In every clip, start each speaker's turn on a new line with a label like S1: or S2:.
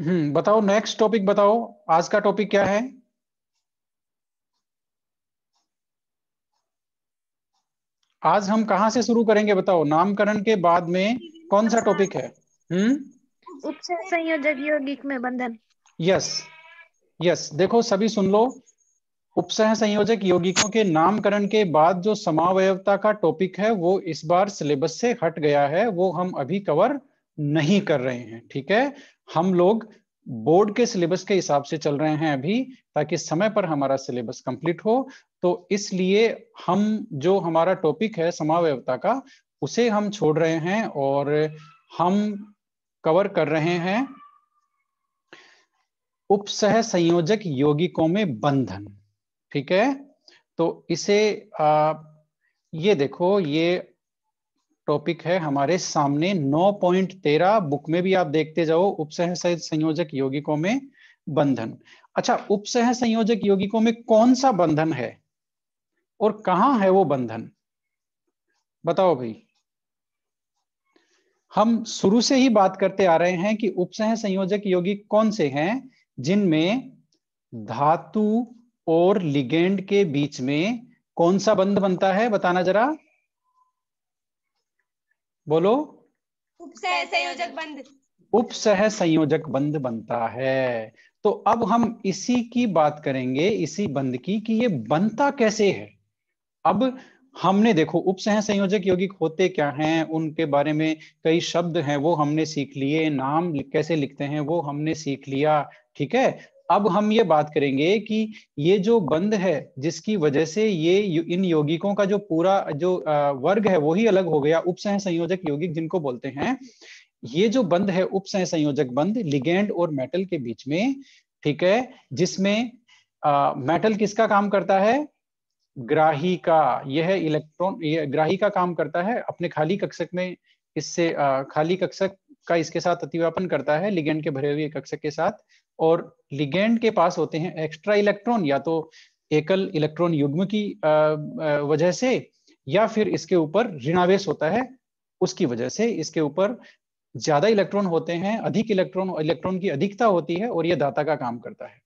S1: हम्म बताओ next topic बताओ आज का टॉपिक क्या है आज हम कहा से शुरू करेंगे बताओ नामकरण के बाद में कौन सा टॉपिक है हम्म उपसर्ग संयोजक यौगिक में बंधन यस यस देखो सभी सुन लो उपसह संयोजक यौगिकों के नामकरण के बाद जो समावयवता का टॉपिक है वो इस बार सिलेबस से हट गया है वो हम अभी कवर नहीं कर रहे हैं ठीक है हम लोग बोर्ड के सिलेबस के हिसाब से चल रहे हैं अभी ताकि समय पर हमारा सिलेबस कंप्लीट हो तो इसलिए हम जो हमारा टॉपिक है समावयता का उसे हम छोड़ रहे हैं और हम कवर कर रहे हैं उपसह संयोजक यौगिकों में बंधन ठीक है तो इसे आ, ये देखो ये टॉपिक है हमारे सामने 9.13 बुक में भी आप देखते जाओ उपसह संयोजक यौगिकों में बंधन अच्छा उपसह संयोजक यौगिकों में कौन सा बंधन है और कहाँ है वो बंधन बताओ भाई हम शुरू से ही बात करते आ रहे हैं कि उपसह संयोजक यौगिक कौन से हैं जिनमें धातु और लिगेंड के बीच में कौन सा बंध बनता है बताना जरा बोलो उपसह संयोजक बंद उपसह संयोजक बंद बनता है तो अब हम इसी की बात करेंगे इसी बंद की कि ये बनता कैसे है अब हमने देखो उपसह संयोजक यौगिक होते क्या हैं उनके बारे में कई शब्द हैं वो हमने सीख लिए नाम कैसे लिखते हैं वो हमने सीख लिया ठीक है अब हम ये बात करेंगे कि ये जो बंद है जिसकी वजह से ये इन योगिकों का जो पूरा जो वर्ग है वो ही अलग हो गया उपसह संयोजक योगिक जिनको बोलते हैं ये जो बंद है उपसह संयोजक बंद लिगेंड और मेटल के बीच में ठीक है जिसमें मेटल किसका काम करता है ग्राही का यह इलेक्ट्रॉन ग्राही का काम करता है अपने खाली कक्षक में इससे खाली कक्षक का इसके साथ अतिव्यापन करता है लिगेंड के भरे हुए कक्षक के साथ और लिगेंड के पास होते हैं एक्स्ट्रा इलेक्ट्रॉन या तो एकल इलेक्ट्रॉन युग्म की वजह से या फिर इसके ऊपर ऋणावेश होता है उसकी वजह से इसके ऊपर ज्यादा इलेक्ट्रॉन होते हैं अधिक इलेक्ट्रॉन इलेक्ट्रॉन की अधिकता होती है और यह दाता का काम करता है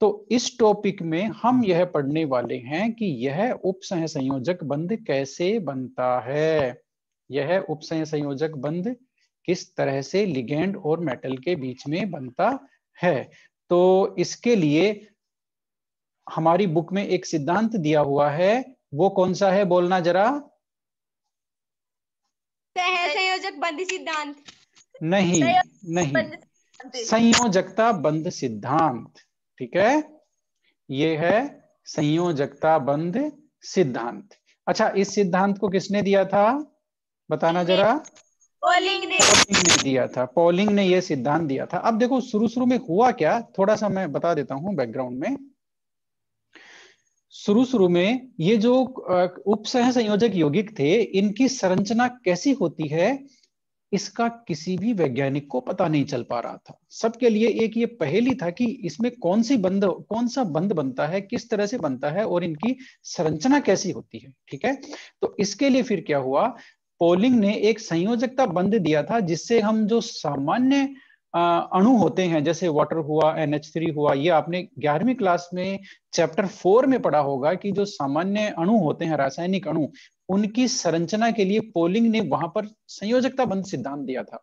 S1: तो इस टॉपिक में हम यह पढ़ने वाले हैं कि यह उपसह संयोजक बंद कैसे बनता है यह उपसह संयोजक बंद किस तरह से लिगेंड और मेटल के बीच में बनता है तो इसके लिए हमारी बुक में एक सिद्धांत दिया हुआ है वो कौन सा है बोलना जरा संयोजक बंद सिद्धांत नहीं नहीं संयोजकता बंद सिद्धांत ठीक है ये है संयोजकता बंद सिद्धांत अच्छा इस सिद्धांत को किसने दिया था बताना जरा पोलिंग ने पोलिंग ने दिया था पोलिंग ने यह सिद्धांत दिया था अब देखो शुरू शुरू में हुआ क्या थोड़ा सा मैं बता देता हूं बैकग्राउंड में शुरू शुरू में ये जो उपसह संयोजक यौगिक थे इनकी संरचना कैसी होती है इसका किसी भी वैज्ञानिक को पता नहीं चल पा रहा था सबके लिए एक ये पहेली था कि इसमें कौन सी बंद कौन सा बंद बनता है किस तरह से बनता है और इनकी संरचना कैसी होती है ठीक है तो इसके लिए फिर क्या हुआ पोलिंग ने एक संयोजकता बंद दिया था जिससे हम जो सामान्य अणु होते हैं जैसे वाटर हुआ एन थ्री हुआ ये आपने ग्यारहवीं क्लास में चैप्टर फोर में पढ़ा होगा कि जो सामान्य अणु होते हैं रासायनिक अणु उनकी संरचना के लिए पोलिंग ने वहां पर संयोजकता बंद सिद्धांत दिया था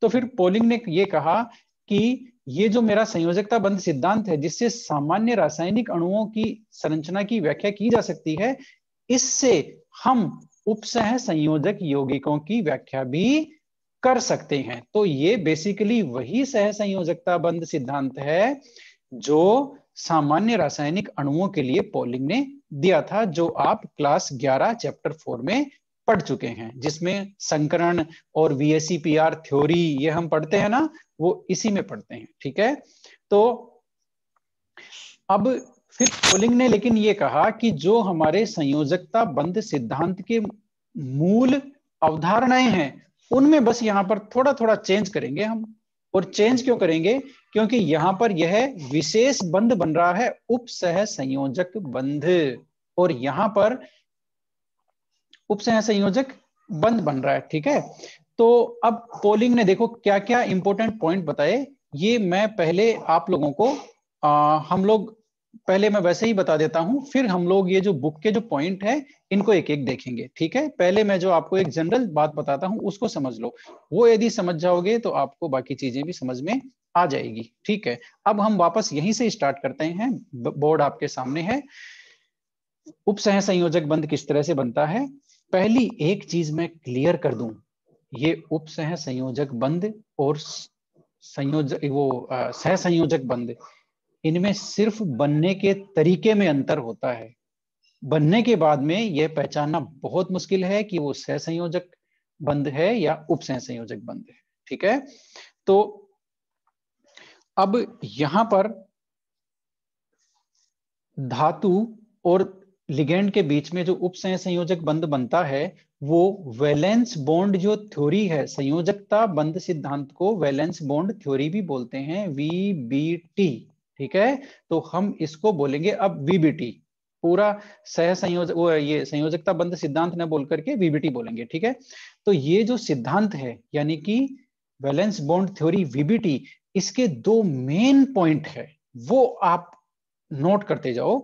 S1: तो फिर पोलिंग ने ये कहा कि ये जो मेरा संयोजकता बंद सिद्धांत है जिससे सामान्य रासायनिक अणुओं की संरचना की व्याख्या की जा सकती है इससे हम उपसह संयोजक यौगिकों की व्याख्या भी कर सकते हैं तो ये बेसिकली वही सह संयोजकता बंद सिद्धांत है जो सामान्य रासायनिक अणुओं के लिए पोलिंग ने दिया था जो आप क्लास 11 चैप्टर 4 में पढ़ चुके हैं जिसमें संकरण और वीएससीपीआर थ्योरी ये हम पढ़ते हैं ना वो इसी में पढ़ते हैं ठीक है तो अब फिर पोलिंग ने लेकिन ये कहा कि जो हमारे संयोजकता बंद सिद्धांत के मूल अवधारणाएं हैं उनमें बस यहाँ पर थोड़ा थोड़ा चेंज करेंगे हम और चेंज क्यों करेंगे क्योंकि यहाँ पर यह विशेष बंद बन रहा है उपसह संयोजक बंध और यहाँ पर उपसह संयोजक बंद बन रहा है ठीक है तो अब पोलिंग ने देखो क्या क्या इंपॉर्टेंट पॉइंट बताए ये मैं पहले आप लोगों को आ, हम लोग पहले मैं वैसे ही बता देता हूं फिर हम लोग ये जो बुक के जो पॉइंट है इनको एक एक देखेंगे ठीक है पहले मैं जो आपको एक जनरल बात बताता हूं उसको समझ लो वो यदि समझ जाओगे तो आपको बाकी चीजें भी समझ में आ जाएगी ठीक है अब हम वापस यहीं से स्टार्ट करते हैं बोर्ड आपके सामने है उप सह संयोजक बंद किस तरह से बनता है पहली एक चीज मैं क्लियर कर दू ये उप सह संयोजक बंद और संयोजक वो सह संयोजक बंद इनमें सिर्फ बनने के तरीके में अंतर होता है बनने के बाद में यह पहचानना बहुत मुश्किल है कि वो सह संयोजक बंद है या उप सह संयोजक बंद है ठीक है तो अब यहां पर धातु और लिगेंड के बीच में जो उप सह संयोजक बंद बनता है वो वैलेंस बॉन्ड जो थ्योरी है संयोजकता बंद सिद्धांत को वैलेंस बॉन्ड थ्योरी भी बोलते हैं वी बी टी ठीक है तो हम इसको बोलेंगे अब वीबीटी पूरा सह संयोजक वो ये संयोजकता बंद सिद्धांत ने बोल करके वीबीटी बोलेंगे ठीक है तो ये जो सिद्धांत है यानी कि बैलेंस बॉन्ड थ्योरी वीबीटी इसके दो मेन पॉइंट है वो आप नोट करते जाओ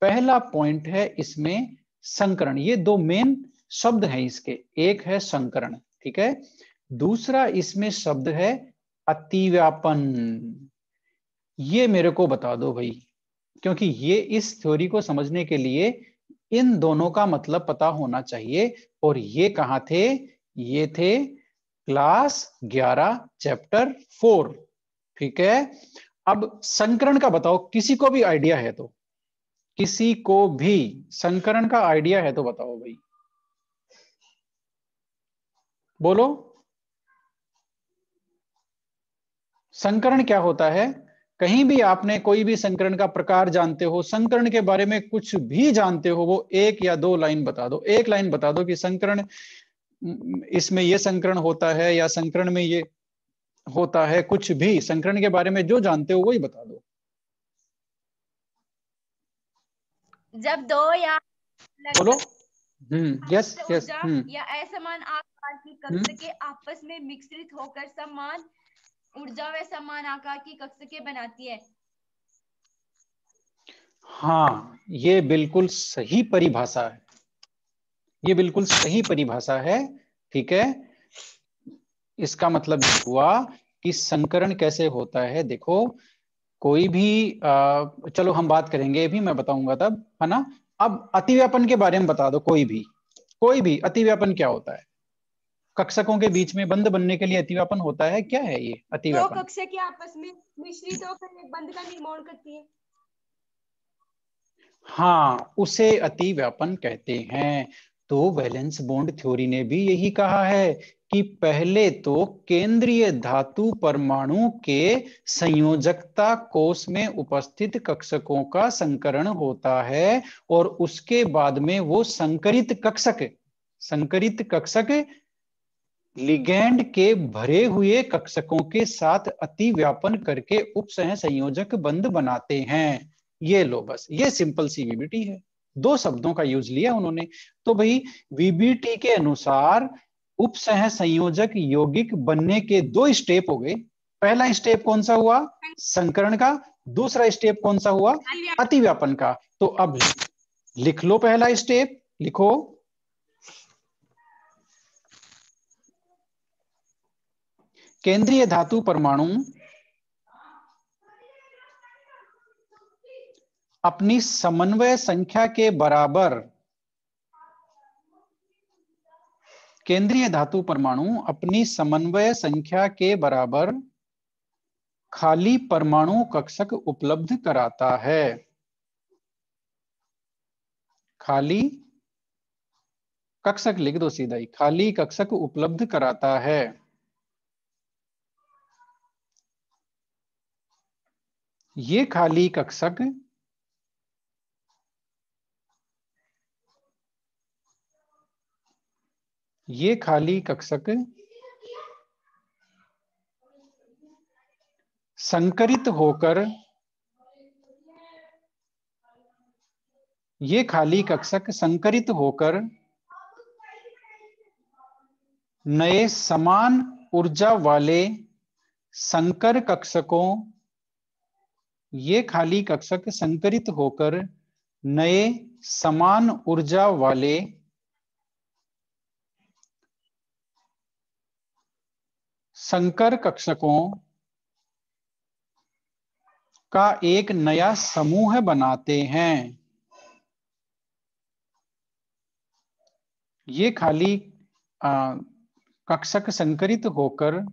S1: पहला पॉइंट है इसमें संकरण ये दो मेन शब्द हैं इसके एक है संकरण ठीक है दूसरा इसमें शब्द है अतिव्यापन ये मेरे को बता दो भाई क्योंकि ये इस थ्योरी को समझने के लिए इन दोनों का मतलब पता होना चाहिए और ये कहा थे ये थे क्लास 11 चैप्टर 4 ठीक है अब संकरण का बताओ किसी को भी आइडिया है तो किसी को भी संकरण का आइडिया है तो बताओ भाई बोलो संकरण क्या होता है कहीं भी आपने कोई भी संकरण का प्रकार जानते हो संकरण के बारे में कुछ भी जानते हो वो एक या दो लाइन बता दो एक लाइन बता दो कि संकरण इसमें ये संकरण होता है या संकरण में ये होता है कुछ भी संकरण के बारे में जो जानते हो वही बता दो जब दो या बोलो हम्म यस यस हम्म। या असमान आकार के हम्म। आपस में मिश्रित होकर समान ऊर्जा व समान आकार की कक्षकें बनाती है हाँ ये बिल्कुल सही परिभाषा है ये बिल्कुल सही परिभाषा है ठीक है इसका मतलब हुआ कि संकरण कैसे होता है देखो कोई भी आ, चलो हम बात करेंगे भी मैं बताऊंगा तब है ना अब अतिव्यापन के बारे में बता दो कोई भी कोई भी अतिव्यापन क्या होता है कक्षकों के बीच में बंद बनने के लिए अतिव्यापन होता है क्या है ये अतिव्यापन दो कक्षक आपस में मिश्रित होकर एक बंद का निर्माण करती है हाँ उसे अतिव्यापन कहते हैं तो वैलेंस बॉन्ड थ्योरी ने भी यही कहा है कि पहले तो केंद्रीय धातु परमाणु के संयोजकता कोष में उपस्थित कक्षकों का संकरण होता है और उसके बाद में वो संकरित कक्षक संकरित कक्षक लिगेंड के भरे हुए कक्षकों के साथ अति व्यापन करके उपसह संयोजक बंध बनाते हैं ये लो बस ये सिंपल सी वीबीटी है दो शब्दों का यूज लिया उन्होंने तो भाई वीबीटी के अनुसार उपसह संयोजक यौगिक बनने के दो स्टेप हो गए पहला स्टेप कौन सा हुआ संकरण का दूसरा स्टेप कौन सा हुआ अतिव्यापन का तो अब लिख लो पहला स्टेप लिखो केंद्रीय धातु परमाणु अपनी समन्वय संख्या के बराबर केंद्रीय धातु परमाणु अपनी समन्वय संख्या के बराबर खाली परमाणु कक्षक उपलब्ध कराता है खाली कक्षक लिख दो सीधा ही खाली कक्षक उपलब्ध कराता है ये खाली कक्षक ये खाली कक्षक संकरित होकर ये खाली कक्षक संकरित होकर नए समान ऊर्जा वाले संकर कक्षकों ये खाली कक्षक संकरित होकर नए समान ऊर्जा वाले संकर कक्षकों का एक नया समूह बनाते हैं ये खाली आ, कक्षक संकरित होकर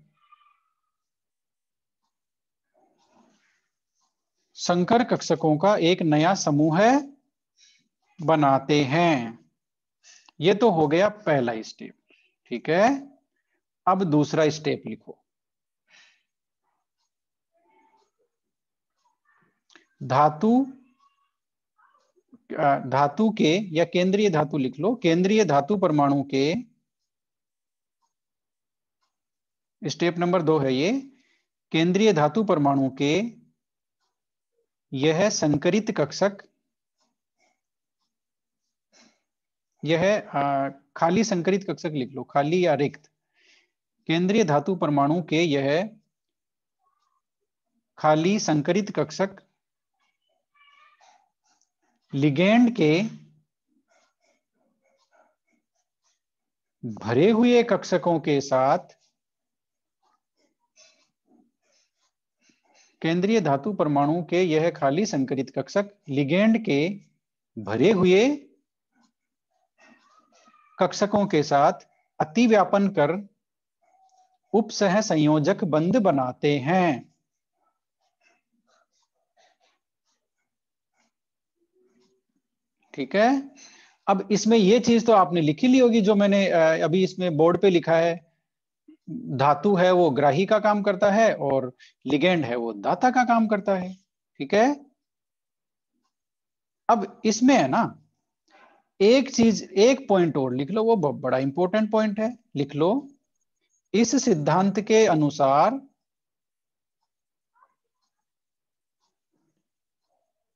S1: संकर कक्षकों का एक नया समूह है बनाते हैं ये तो हो गया पहला स्टेप ठीक है अब दूसरा स्टेप लिखो धातु धातु के या केंद्रीय धातु लिख लो केंद्रीय धातु परमाणु के स्टेप नंबर दो है ये केंद्रीय धातु परमाणु के यह संकरित कक्षक यह खाली संकरित कक्षक लिख लो खाली या रिक्त केंद्रीय धातु परमाणु के यह खाली संकरित कक्षक लिगेंड के भरे हुए कक्षकों के साथ केंद्रीय धातु परमाणु के यह खाली संकरित कक्षक लिगेंड के भरे हुए कक्षकों के साथ अतिव्यापन कर उपसह संयोजक बंद बनाते हैं ठीक है अब इसमें यह चीज तो आपने लिखी ली होगी जो मैंने अभी इसमें बोर्ड पे लिखा है धातु है वो ग्राही का काम करता है और लिगेंड है वो दाता का काम करता है ठीक है अब इसमें है ना एक चीज एक पॉइंट और लिख लो वो बड़ा इंपॉर्टेंट पॉइंट है लिख लो इस सिद्धांत के अनुसार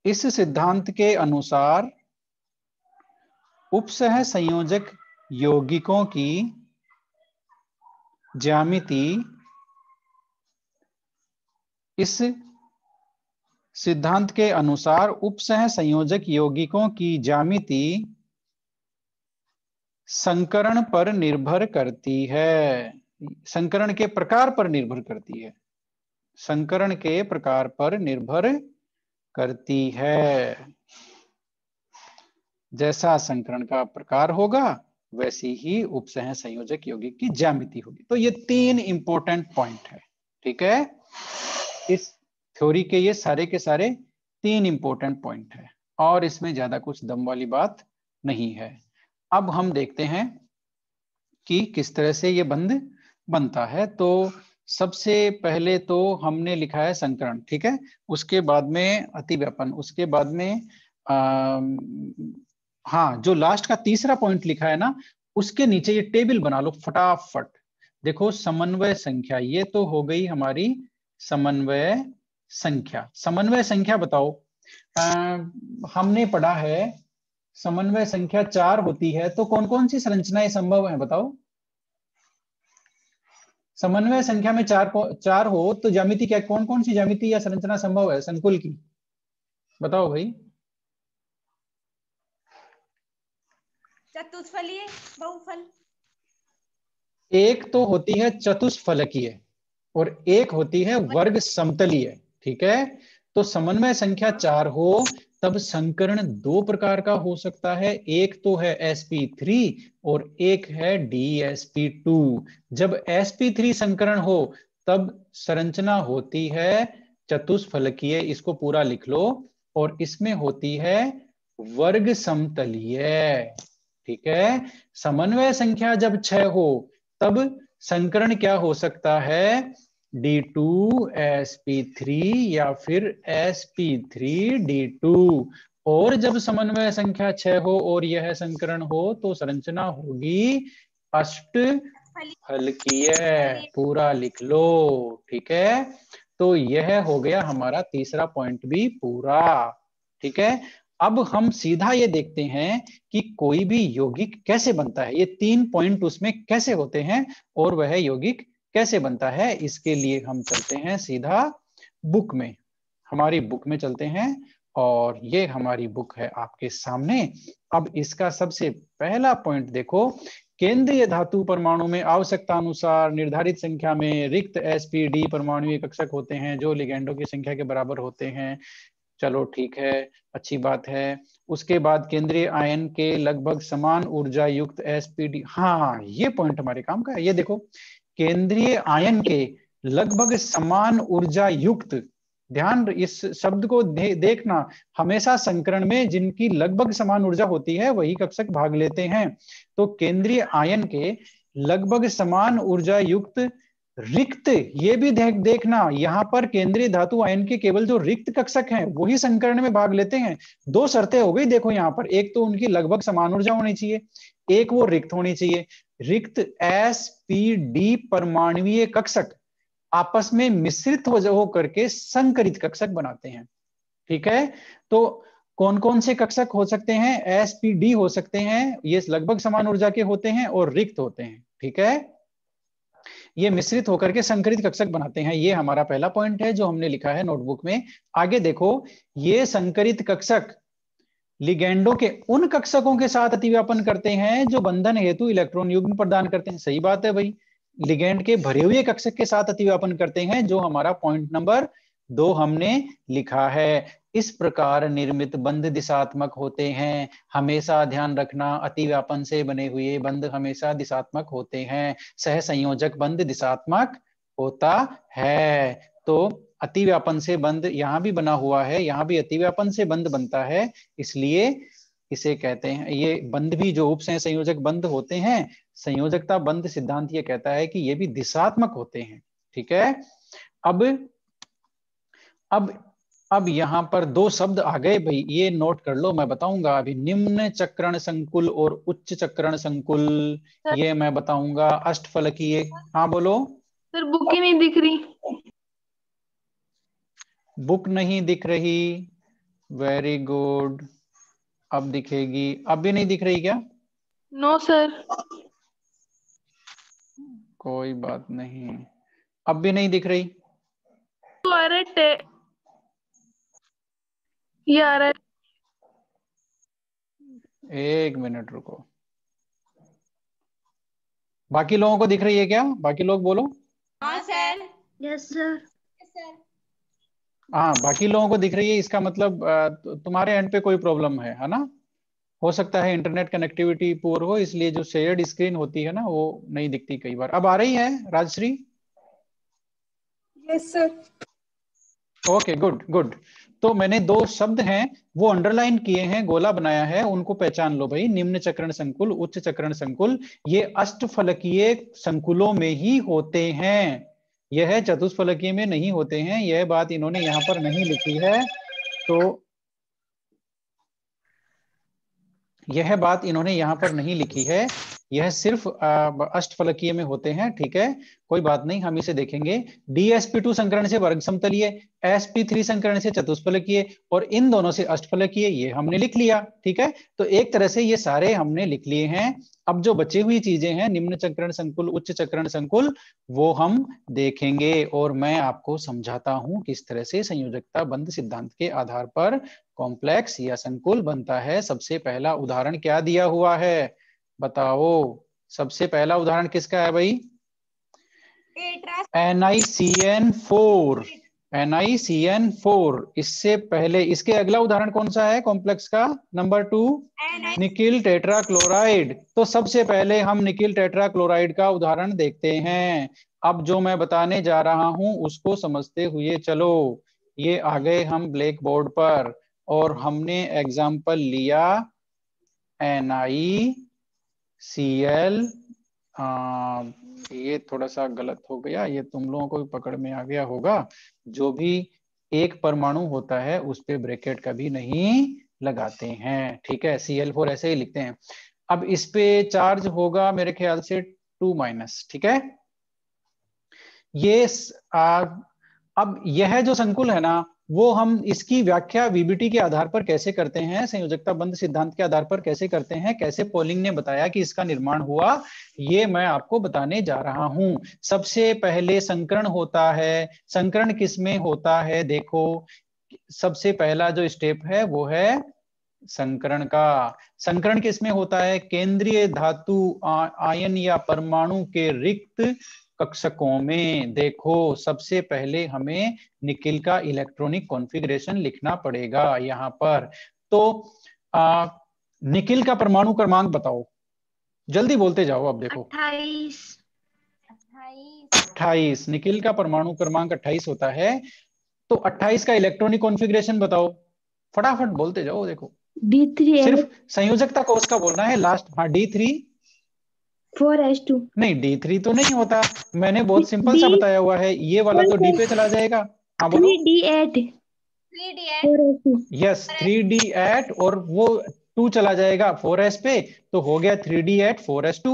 S1: इस सिद्धांत के अनुसार उपसह संयोजक यौगिकों की ज्यामिति इस सिद्धांत के अनुसार उपसह संयोजक यौगिकों की ज्यामिति संकरण पर निर्भर करती है संकरण के प्रकार पर निर्भर करती है संकरण के प्रकार पर निर्भर करती है जैसा संकरण का प्रकार होगा वैसी ही उपसह संयोजक यौगिक की ज्यामिति होगी तो ये तीन इंपॉर्टेंट पॉइंट है ठीक है इस थ्योरी के ये सारे के सारे तीन इंपॉर्टेंट पॉइंट है और इसमें ज्यादा कुछ दम वाली बात नहीं है अब हम देखते हैं कि किस तरह से ये बंद बनता है तो सबसे पहले तो हमने लिखा है संकरण ठीक है उसके बाद में अति व्यापन उसके बाद में हाँ जो लास्ट का तीसरा पॉइंट लिखा है ना उसके नीचे ये टेबल बना लो फटाफट देखो समन्वय संख्या ये तो हो गई हमारी समन्वय संख्या समन्वय संख्या बताओ आ, हमने पढ़ा है समन्वय संख्या चार होती है तो कौन कौन सी संरचनाएं संभव है बताओ समन्वय संख्या में चार चार हो तो जामिति क्या कौन कौन सी जामिति या संरचना संभव है संकुल की बताओ भाई चतुष्फलीय बहुफल एक तो होती है चतुष्फलकीय और एक होती है वर्ग समतलीय ठीक है तो समन्वय संख्या चार हो तब संकरण दो प्रकार का हो सकता है एक तो है sp3 और एक है dsp2 जब sp3 संकरण हो तब संरचना होती है चतुष्फलकीय इसको पूरा लिख लो और इसमें होती है वर्ग समतलीय ठीक है समन्वय संख्या जब छह हो तब संकरण क्या हो सकता है D two S P three या फिर S P three D two और जब समन्वय संख्या छह हो और यह संकरण हो तो संरचना होगी अष्ट फलकीय पूरा लिख लो ठीक है तो यह हो गया हमारा तीसरा पॉइंट भी पूरा ठीक है अब हम सीधा ये देखते हैं कि कोई भी योगिक कैसे बनता है ये तीन पॉइंट उसमें कैसे होते हैं और वह योगिक कैसे बनता है इसके लिए हम चलते हैं सीधा बुक में हमारी बुक में चलते हैं और ये हमारी बुक है आपके सामने अब इसका सबसे पहला पॉइंट देखो केंद्रीय धातु परमाणु में आवश्यकता अनुसार निर्धारित संख्या में रिक्त एस पी डी परमाणु कक्षक होते हैं जो लिगेंडो की संख्या के बराबर होते हैं चलो ठीक है अच्छी बात है उसके बाद केंद्रीय आयन के लगभग समान ऊर्जा युक्त एसपीडी हाँ हाँ ये पॉइंट हमारे काम का है ये देखो केंद्रीय आयन के लगभग समान ऊर्जा युक्त ध्यान इस शब्द को दे, देखना हमेशा संकरण में जिनकी लगभग समान ऊर्जा होती है वही कक्षक भाग लेते हैं तो केंद्रीय आयन के लगभग समान ऊर्जा युक्त रिक्त ये भी देख, देखना यहाँ पर केंद्रीय धातु आयन के केवल जो रिक्त कक्षक हैं वही संकरण में भाग लेते हैं दो शर्तें हो गई देखो यहाँ पर एक तो उनकी लगभग समान ऊर्जा होनी चाहिए एक वो रिक्त होनी चाहिए रिक्त एस पी डी परमाणवीय कक्षक आपस में मिश्रित हो हो करके संकरित कक्षक बनाते हैं ठीक है तो कौन कौन से कक्षक हो सकते हैं एस पी डी हो सकते हैं ये लगभग समान ऊर्जा के होते हैं और रिक्त होते हैं ठीक है ये मिश्रित होकर के संकरित कक्षक बनाते हैं ये हमारा पहला पॉइंट है जो हमने लिखा है नोटबुक में आगे देखो ये संकरित कक्षक लिगेंडो के उन कक्षकों के साथ अतिव्यापन करते हैं जो बंधन हेतु इलेक्ट्रॉन युग्म प्रदान करते हैं सही बात है भाई लिगेंड के भरे हुए कक्षक के साथ अतिव्यापन करते हैं जो हमारा पॉइंट नंबर दो हमने लिखा है इस प्रकार निर्मित बंध दिशात्मक होते हैं हमेशा ध्यान रखना अति व्यापन से बने हुए बंध हमेशा दिशात्मक होते हैं सह संयोजक बंध दिशात्मक होता है तो अति व्यापन से बंध यहाँ भी बना हुआ है यहाँ भी अति व्यापन से बंध बनता है इसलिए इसे कहते हैं ये बंध भी जो उप संयोजक बंध होते हैं संयोजकता बंध सिद्धांत ये कहता है कि ये भी दिशात्मक होते हैं ठीक है अब अब अब यहाँ पर दो शब्द आ गए भाई ये नोट कर लो मैं बताऊंगा अभी निम्न चक्रण संकुल और उच्च चक्रण संकुल ये मैं बताऊंगा अष्टफलकीय हाँ बोलो सर बुक ही नहीं दिख रही बुक नहीं दिख रही वेरी गुड अब दिखेगी अब भी नहीं दिख रही क्या नो no, सर कोई बात नहीं अब भी नहीं दिख रही तो ये आ रहा है एक मिनट रुको बाकी लोगों को दिख रही है क्या बाकी लोग बोलो हाँ सर यस सर हाँ बाकी लोगों को दिख रही है इसका मतलब तो तुम्हारे एंड पे कोई प्रॉब्लम है है ना हो सकता है इंटरनेट कनेक्टिविटी पुअर हो इसलिए जो शेयर्ड स्क्रीन होती है ना वो नहीं दिखती कई बार अब आ रही है Rajshree yes sir okay good good तो मैंने दो शब्द हैं वो अंडरलाइन किए हैं गोला बनाया है उनको पहचान लो भाई निम्न चक्रण संकुल उच्च चक्रण संकुल ये अष्टफलकीय संकुलों में ही होते हैं यह चतुष्फलकीय में नहीं होते हैं यह बात इन्होंने यहां पर नहीं लिखी है तो यह बात इन्होंने यहां पर नहीं लिखी है यह सिर्फ अष्टफलकीय में होते हैं ठीक है कोई बात नहीं हम इसे देखेंगे डीएसपी टू संकरण से वर्ग समतलीय एसपी थ्री संकरण से चतुष्फलकीय और इन दोनों से अष्टफलकीय ये हमने लिख लिया ठीक है तो एक तरह से ये सारे हमने लिख लिए हैं अब जो बची हुई चीजें हैं निम्न चक्रण संकुल उच्च चक्रण संकुल वो हम देखेंगे और मैं आपको समझाता हूं किस तरह से संयोजकता बंद सिद्धांत के आधार पर कॉम्प्लेक्स या संकुल बनता है सबसे पहला उदाहरण क्या दिया हुआ है बताओ सबसे पहला उदाहरण किसका है भाई N I C N four N I C N four इससे पहले इसके अगला उदाहरण कौन सा है कॉम्प्लेक्स का number two nickel tetra chloride तो सबसे पहले हम निकिल टेट्रा क्लोराइड का उदाहरण देखते हैं अब जो मैं बताने जा रहा हूं उसको समझते हुए चलो ये आ गए हम ब्लैक बोर्ड पर और हमने एग्जाम्पल लिया एन आई सी एल ये थोड़ा सा गलत हो गया ये तुम लोगों को भी पकड़ में आ गया होगा जो भी एक परमाणु होता है उस पर ब्रेकेट कभी नहीं लगाते हैं ठीक है सी एल फोर ऐसे ही लिखते हैं अब इस पे चार्ज होगा मेरे ख्याल से टू माइनस ठीक है ये आ, अब यह जो संकुल है ना वो हम इसकी व्याख्या वीबीटी के आधार पर कैसे करते हैं संयोजकता बंद सिद्धांत के आधार पर कैसे करते हैं कैसे पोलिंग ने बताया कि इसका निर्माण हुआ ये मैं आपको बताने जा रहा हूं सबसे पहले संकरण होता है संकरण किस में होता है देखो सबसे पहला जो स्टेप है वो है संकरण का संकरण किसमें होता है केंद्रीय धातु आयन या परमाणु के रिक्त कक्षकों में देखो सबसे पहले हमें निकिल का इलेक्ट्रॉनिक कॉन्फ़िगरेशन लिखना पड़ेगा यहाँ पर तो आ, निकिल का परमाणु क्रमांक बताओ जल्दी बोलते जाओ अब देखो अट्ठाईस निकिल का परमाणु क्रमांक अट्ठाईस होता है तो अट्ठाईस का इलेक्ट्रॉनिक कॉन्फ़िगरेशन बताओ फटाफट बोलते जाओ देखो डी थ्री सिर्फ संयोजकता को उसका बोलना है लास्ट हाँ D three four H two नहीं डी थ्री तो नहीं होता मैंने बहुत सिंपल सा बताया हुआ है ये वाला तो डी पे चला जाएगा हाँ बोलो D eight yes three D eight और वो टू चला जाएगा फोर एस पे तो हो गया three D eight four S two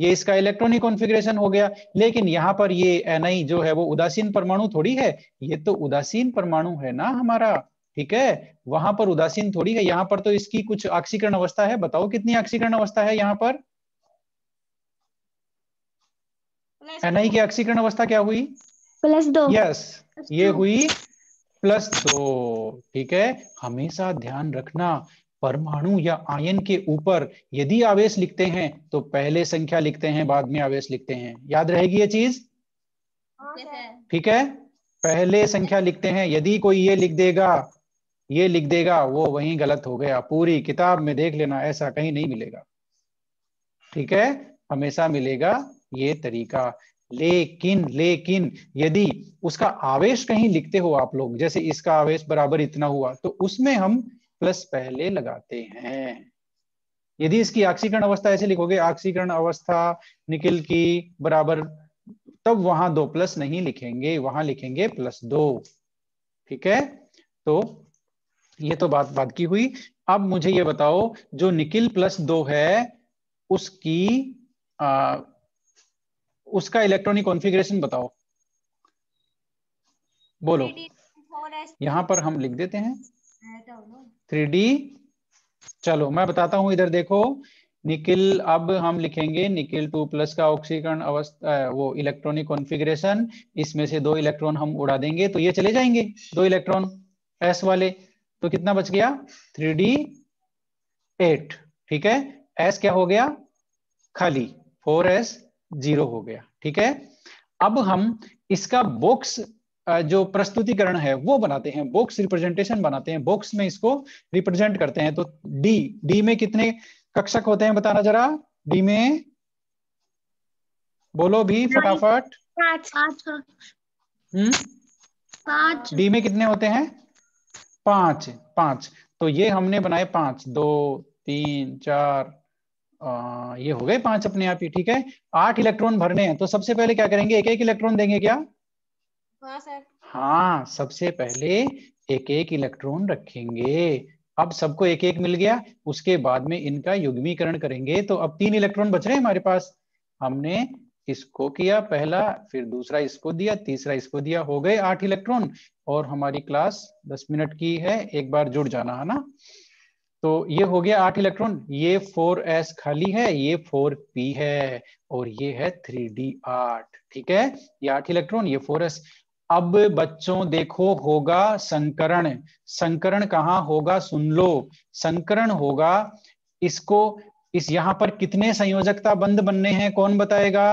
S1: ये इसका इलेक्ट्रॉनिक कॉन्फ़िगरेशन हो गया लेकिन यहाँ पर ये एनआई जो है वो उदासीन परमाणु थोड़ी है ये तो उदासीन परमाणु है ना हमारा ठीक है वहां पर उदासीन थोड़ी है यहाँ पर तो इसकी कुछ ऑक्सीकरण अवस्था है बताओ कितनी ऑक्सीकरण अवस्था है यहाँ पर एनआई की ऑक्सीकरण अवस्था क्या हुई प्लस दो यस yes, ये हुई प्लस दो ठीक है हमेशा ध्यान रखना परमाणु या आयन के ऊपर यदि आवेश लिखते हैं तो पहले संख्या लिखते हैं बाद में आवेश लिखते हैं याद रहेगी ये चीज हाँ, ठीक है पहले संख्या लिखते हैं यदि कोई ये लिख देगा ये लिख देगा वो वहीं गलत हो गया पूरी किताब में देख लेना ऐसा कहीं नहीं मिलेगा ठीक है हमेशा मिलेगा ये तरीका लेकिन लेकिन यदि उसका आवेश कहीं लिखते हो आप लोग जैसे इसका आवेश बराबर इतना हुआ तो उसमें हम प्लस पहले लगाते हैं यदि इसकी ऑक्सीकरण अवस्था ऐसे लिखोगे ऑक्सीकरण अवस्था निकिल की बराबर तब वहां दो प्लस नहीं लिखेंगे वहां लिखेंगे प्लस दो ठीक है तो ये तो बात बात की हुई अब मुझे ये बताओ जो निकिल प्लस दो है उसकी आ, उसका इलेक्ट्रॉनिक कॉन्फ़िगरेशन बताओ बोलो यहां पर हम लिख देते हैं थ्री डी तो चलो मैं बताता हूं इधर देखो निकिल अब हम लिखेंगे निकिल टू प्लस का ऑक्सीकरण अवस्था वो इलेक्ट्रॉनिक कॉन्फ़िगरेशन इसमें से दो इलेक्ट्रॉन हम उड़ा देंगे तो ये चले जाएंगे दो इलेक्ट्रॉन एस वाले तो कितना बच गया थ्री डी एट ठीक है एस क्या हो गया खाली फोर एस जीरो हो गया ठीक है अब हम इसका बॉक्स जो प्रस्तुतिकरण है वो बनाते हैं बॉक्स रिप्रेजेंटेशन बनाते हैं बॉक्स में इसको रिप्रेजेंट करते हैं तो डी डी में कितने कक्षक होते हैं बताना जरा डी में बोलो भी फटाफट पांच डी हम्म? में कितने होते हैं पांच पांच तो ये हमने बनाए पांच दो तीन चार ये हो गए पांच अपने आप ही ठीक है आठ इलेक्ट्रॉन भरने हैं तो सबसे पहले क्या करेंगे एक एक इलेक्ट्रॉन देंगे क्या हाँ सर हाँ सबसे पहले एक एक इलेक्ट्रॉन रखेंगे अब सबको एक एक मिल गया उसके बाद में इनका युग्मीकरण करेंगे तो अब तीन इलेक्ट्रॉन बच रहे हैं हमारे पास हमने इसको किया पहला फिर दूसरा इसको दिया तीसरा इसको दिया हो गए आठ इलेक्ट्रॉन और हमारी क्लास दस मिनट की है एक बार जुड़ जाना है ना तो ये हो गया आठ इलेक्ट्रॉन ये फोर एस खाली है ये फोर पी है और ये है थ्री डी आठ ठीक है ये आठ इलेक्ट्रॉन ये फोर एस अब बच्चों देखो होगा संकरण संकरण कहाँ होगा सुन लो संकरण होगा इसको इस यहां पर कितने संयोजकता बंद बनने हैं कौन बताएगा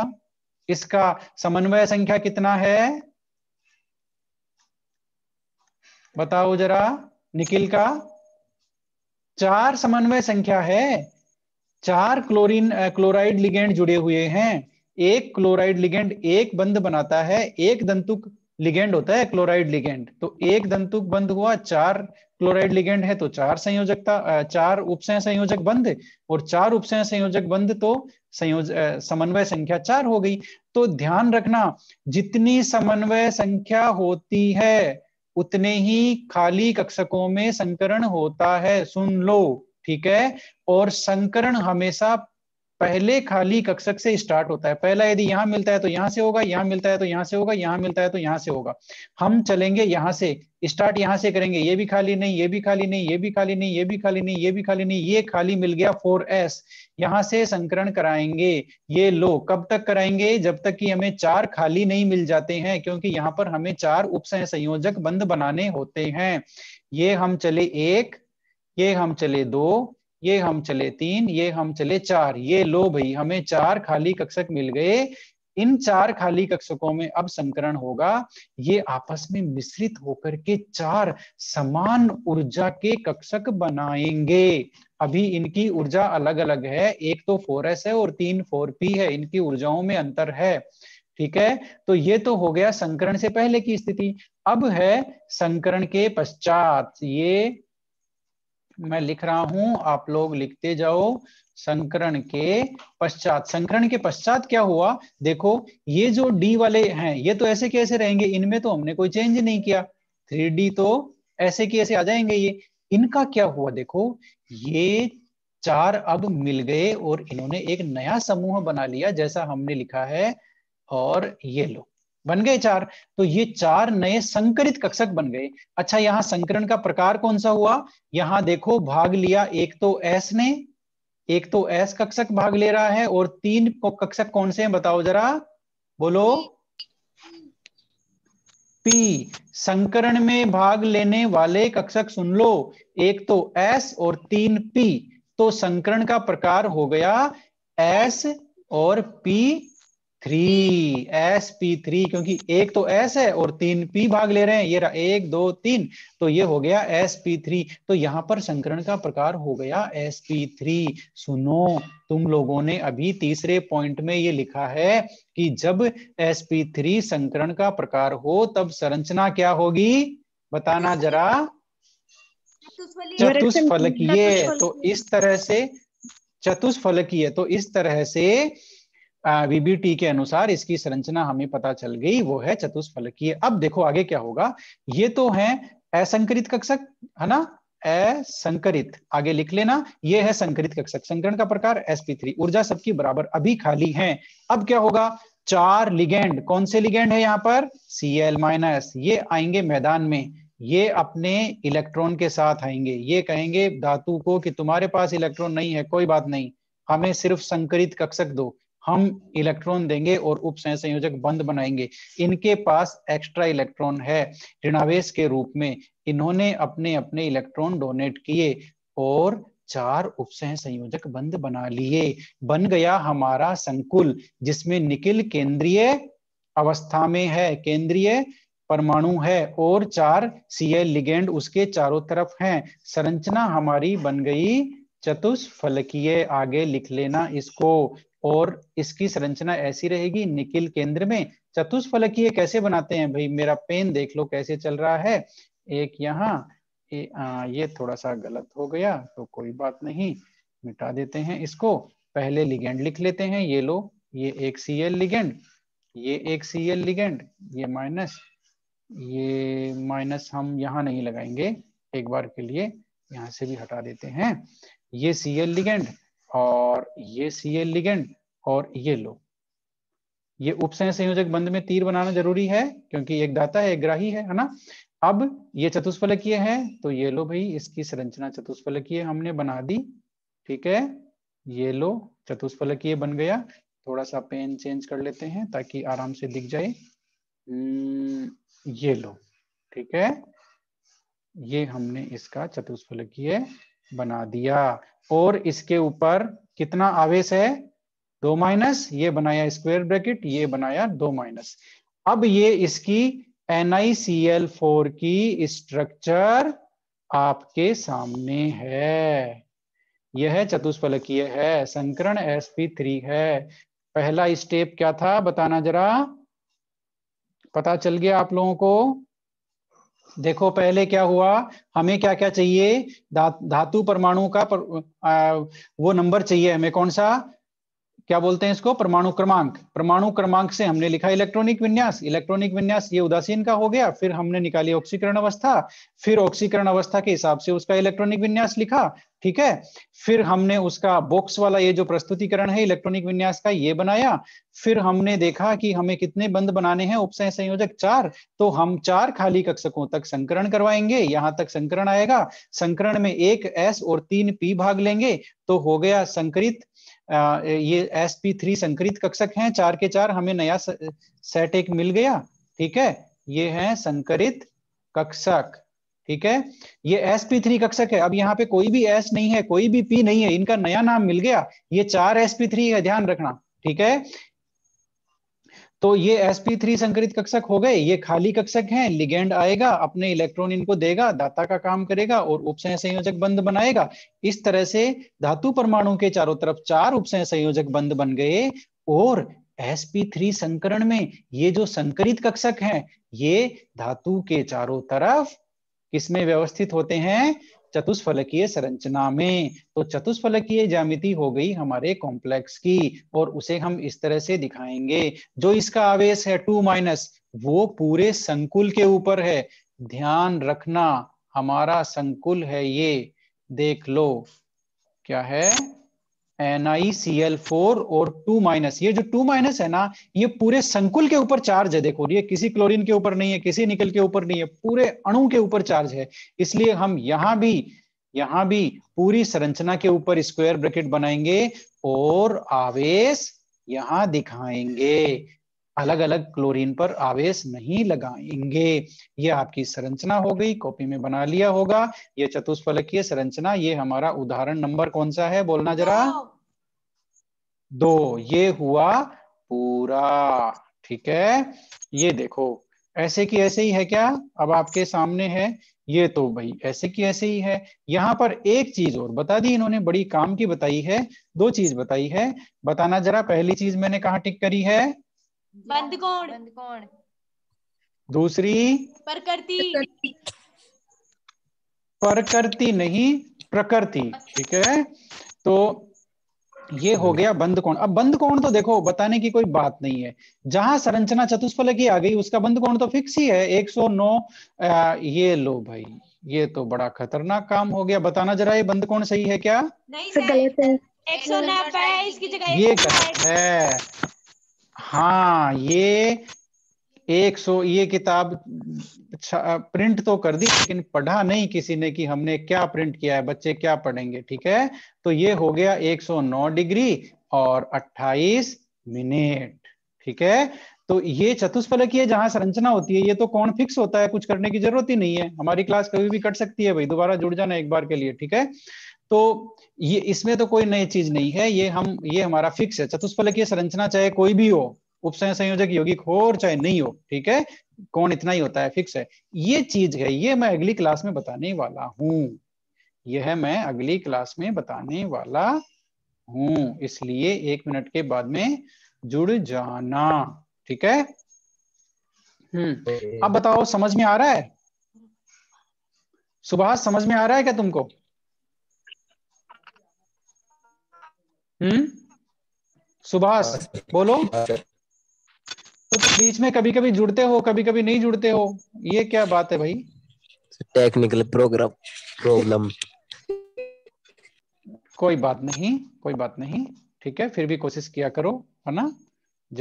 S1: इसका समन्वय संख्या कितना है बताओ जरा निखिल का चार समन्वय संख्या है चार क्लोरीन क्लोराइड लिगेंड जुड़े हुए हैं एक क्लोराइड लिगेंड एक बंद बनाता है एक दंतुक लिगेंड होता है क्लोराइड लिगेंड तो एक दंतुक बंद हुआ चार क्लोराइड लिगेंड है तो चार संयोजकता चार उपसय संयोजक बंद और चार उपसय संयोजक बंद तो संयोज समन्वय संख्या चार हो गई तो ध्यान रखना जितनी समन्वय संख्या होती है उतने ही खाली कक्षकों में संकरण होता है सुन लो ठीक है और संकरण हमेशा पहले खाली कक्षक से स्टार्ट होता है पहला यदि यहां मिलता है तो यहां से होगा यहां मिलता है तो यहां से होगा यहां मिलता है तो यहां से होगा हम चलेंगे यहां से स्टार्ट यहां से करेंगे ये भी खाली नहीं ये भी खाली नहीं ये भी खाली नहीं ये भी खाली नहीं ये भी खाली नहीं ये खाली मिल गया फोर एस यहाँ से संकरण कराएंगे ये लो कब तक कराएंगे जब तक कि हमें चार खाली नहीं मिल जाते हैं क्योंकि यहाँ पर हमें चार उप संयोजक बंद बनाने होते हैं ये हम चले एक ये हम चले दो ये हम चले तीन ये हम चले चार ये लो भाई हमें चार खाली कक्षक मिल गए इन चार खाली कक्षकों में अब संकरण होगा ये आपस में मिश्रित होकर के चार समान ऊर्जा के कक्षक बनाएंगे अभी इनकी ऊर्जा अलग अलग है एक तो फोर एस है और तीन फोर पी है इनकी ऊर्जाओं में अंतर है ठीक है तो ये तो हो गया संकरण से पहले की स्थिति अब है संकरण के पश्चात ये मैं लिख रहा हूं आप लोग लिखते जाओ संकरण के पश्चात संकरण के पश्चात क्या हुआ देखो ये जो डी वाले हैं ये तो ऐसे कैसे रहेंगे इनमें तो हमने कोई चेंज नहीं किया थ्री तो ऐसे के ऐसे आ जाएंगे ये इनका क्या हुआ देखो ये चार अब मिल गए और इन्होंने एक नया समूह बना लिया जैसा हमने लिखा है और ये लो बन गए चार तो ये चार नए संकरित कक्षक बन गए अच्छा यहाँ संकरण का प्रकार कौन सा हुआ यहाँ देखो भाग लिया एक तो एस ने एक तो एस कक्षक भाग ले रहा है और तीन कक्षक कौन से हैं बताओ जरा बोलो पी संकरण में भाग लेने वाले कक्षक सुन लो एक तो एस और तीन पी तो संकरण का प्रकार हो गया एस और P three S P three क्योंकि एक तो एस है और तीन पी भाग ले रहे हैं ये रहा, एक दो तीन तो ये हो गया एस पी थ्री तो यहाँ पर संकरण का प्रकार हो गया एस पी थ्री सुनो तुम लोगों ने अभी तीसरे पॉइंट में ये लिखा है कि जब एस पी थ्री संकरण का प्रकार हो तब संरचना क्या होगी बताना जरा चतुष्फलकीय तो इस तरह से चतुष्फलकीय तो इस तरह से वीबीटी के अनुसार इसकी संरचना हमें पता चल गई वो है चतुष्फलकीय अब देखो आगे क्या होगा ये तो है असंकरित कक्षक है ना असंकरित आगे लिख लेना ये है संकरित कक्षक संकरण का प्रकार sp3 ऊर्जा सबकी बराबर अभी खाली है अब क्या होगा चार लिगेंड कौन से लिगेंड है यहाँ पर एल माइनस ये आएंगे मैदान में ये अपने इलेक्ट्रॉन के साथ आएंगे ये कहेंगे धातु को कि तुम्हारे पास इलेक्ट्रॉन नहीं है कोई बात नहीं हमें सिर्फ संकरित कक्षक दो हम इलेक्ट्रॉन देंगे और उपसह संयोजक बंद बनाएंगे इनके पास एक्स्ट्रा इलेक्ट्रॉन है ऋणावेश के रूप में इन्होंने अपने अपने इलेक्ट्रॉन डोनेट किए और चार उपसह संयोजक बंद बना लिए बन गया हमारा संकुल जिसमें निकिल केंद्रीय अवस्था में है केंद्रीय परमाणु है और चार सीएल लिगेंड उसके चारों तरफ हैं संरचना हमारी बन गई चतुष्फलकीय आगे लिख लेना इसको और इसकी संरचना ऐसी रहेगी निकिल केंद्र में चतुष्फलकीय कैसे बनाते हैं भाई मेरा पेन देख लो कैसे चल रहा है एक यहाँ ये थोड़ा सा गलत हो गया तो कोई बात नहीं मिटा देते हैं इसको पहले लिगेंड लिख लेते हैं ये लो ये एक सी एल लिगेंड ये एक सी एल लिगेंड ये माइनस ये माइनस हम यहाँ नहीं लगाएंगे एक बार के लिए यहाँ से भी हटा देते हैं ये सी एल लिगेंड और ये सी एल लिगेंड और ये लो ये उपसह संयोजक बंद में तीर बनाना जरूरी है क्योंकि एक दाता है एक ग्राही है है ना अब ये चतुष्फलकीय है तो ये लो भाई इसकी संरचना चतुष्फलकीय हमने बना दी ठीक है ये लो चतुष्फलकीय बन गया थोड़ा सा पेन चेंज कर लेते हैं ताकि आराम से दिख जाए हम्म, ये लो ठीक है ये हमने इसका चतुष्फलकीय बना दिया और इसके ऊपर कितना आवेश है दो माइनस ये बनाया स्क्वायर ब्रैकेट ये बनाया दो माइनस अब ये इसकी NiCl4 की स्ट्रक्चर आपके सामने है यह चतुष्फलकीय है संकरण sp3 है पहला स्टेप क्या था बताना जरा पता चल गया आप लोगों को देखो पहले क्या हुआ हमें क्या क्या चाहिए धा, धातु परमाणु का पर, आ, वो नंबर चाहिए हमें कौन सा क्या बोलते हैं इसको परमाणु क्रमांक परमाणु क्रमांक से हमने लिखा इलेक्ट्रॉनिक विन्यास इलेक्ट्रॉनिक विन्यास ये उदासीन का हो गया फिर हमने निकाली ऑक्सीकरण अवस्था फिर ऑक्सीकरण अवस्था के हिसाब से उसका इलेक्ट्रॉनिक विन्यास लिखा ठीक है फिर हमने उसका बॉक्स वाला ये जो प्रस्तुतिकरण है इलेक्ट्रॉनिक विन्यास का ये बनाया फिर हमने देखा कि हमें कितने बंद बनाने हैं उपसह संयोजक चार तो हम चार खाली कक्षकों तक संकरण करवाएंगे यहां तक संकरण आएगा संकरण में एक एस और तीन पी भाग लेंगे तो हो गया संकरित ये एस पी थ्री संकरित कक्षक हैं चार के चार हमें नया सेट एक मिल गया ठीक है ये है संकरित कक्षक ठीक है ये एस पी थ्री कक्षक है अब यहाँ पे कोई भी एस नहीं है कोई भी पी नहीं है इनका नया नाम मिल गया ये चार एस पी थ्री है ध्यान रखना ठीक है तो ये sp3 संकरित कक्षक हो गए ये खाली कक्षक हैं लिगेंड आएगा अपने इलेक्ट्रॉन इनको देगा दाता का काम करेगा और उपसह संयोजक बंद बनाएगा इस तरह से धातु परमाणु के चारों तरफ चार उपसह संयोजक बंद बन गए और sp3 संकरण में ये जो संकरित कक्षक हैं ये धातु के चारों तरफ किसमें व्यवस्थित होते हैं चतुष्फलकीय संरचना में तो चतुष्फलकीय ज्यामिति हो गई हमारे कॉम्प्लेक्स की और उसे हम इस तरह से दिखाएंगे जो इसका आवेश है टू माइनस वो पूरे संकुल के ऊपर है ध्यान रखना हमारा संकुल है ये देख लो क्या है N I C L four और टू माइनस ये जो टू माइनस है ना ये पूरे संकुल के ऊपर चार्ज है देखो ये किसी क्लोरीन के ऊपर नहीं है किसी निकल के ऊपर नहीं है पूरे अणु के ऊपर चार्ज है इसलिए हम यहां भी यहां भी पूरी संरचना के ऊपर स्क्वायर ब्रैकेट बनाएंगे और आवेश यहां दिखाएंगे अलग अलग क्लोरीन पर आवेश नहीं लगाएंगे ये आपकी संरचना हो गई कॉपी में बना लिया होगा ये चतुष्फलकीय संरचना ये हमारा उदाहरण नंबर कौन सा है बोलना जरा दो ये हुआ पूरा ठीक है ये देखो ऐसे की ऐसे ही है क्या अब आपके सामने है ये तो भाई ऐसे की ऐसे ही है यहाँ पर एक चीज और बता दी इन्होंने बड़ी काम की बताई है दो चीज बताई है बताना जरा पहली चीज मैंने कहा टिक करी है बंद कौन बंद कौन दूसरी प्रकृति प्रकृति नहीं प्रकृति ठीक है तो ये हो गया बंद कोण अब बंद कोण तो देखो बताने की कोई बात नहीं है जहां संरचना चतुष्फल की आ गई उसका बंद कोण तो फिक्स ही है 109 आ, ये लो भाई ये तो बड़ा खतरनाक काम हो गया बताना जरा ये बंद कोण सही है क्या नहीं गलत है एक सौ नब्बे इसकी जगह ये गलत है हाँ ये एक सौ ये किताब प्रिंट तो कर दी लेकिन पढ़ा नहीं किसी ने कि हमने क्या प्रिंट किया है बच्चे क्या पढ़ेंगे ठीक है तो ये हो गया 109 डिग्री और 28 मिनट ठीक है तो ये चतुष्फलकीय जहां संरचना होती है ये तो कौन फिक्स होता है कुछ करने की जरूरत ही नहीं है हमारी क्लास कभी भी कट सकती है भाई दोबारा जुड़ जाना एक बार के लिए ठीक है तो ये इसमें तो कोई नई चीज नहीं है ये हम ये हमारा फिक्स है चतुष्फलकीय संरचना चाहे कोई भी हो उपसंय संयोजक यौगिक हो और चाहे नहीं हो ठीक है कौन इतना ही होता है फिक्स है ये चीज है ये मैं अगली क्लास में बताने वाला हूं यह मैं अगली क्लास में बताने वाला हूं इसलिए एक मिनट के बाद में जुड़ जाना ठीक है हम्म अब बताओ समझ में आ रहा है सुभाष समझ में आ रहा है क्या तुमको हम्म सुभाष हाँ, बोलो हाँ, तो बीच में कभी कभी जुड़ते हो कभी कभी नहीं जुड़ते हो ये क्या बात है भाई टेक्निकल प्रोग्राम प्रॉब्लम कोई बात नहीं कोई बात नहीं ठीक है फिर भी कोशिश किया करो है ना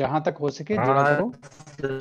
S1: जहां तक हो सके जुड़ा हाँ, करो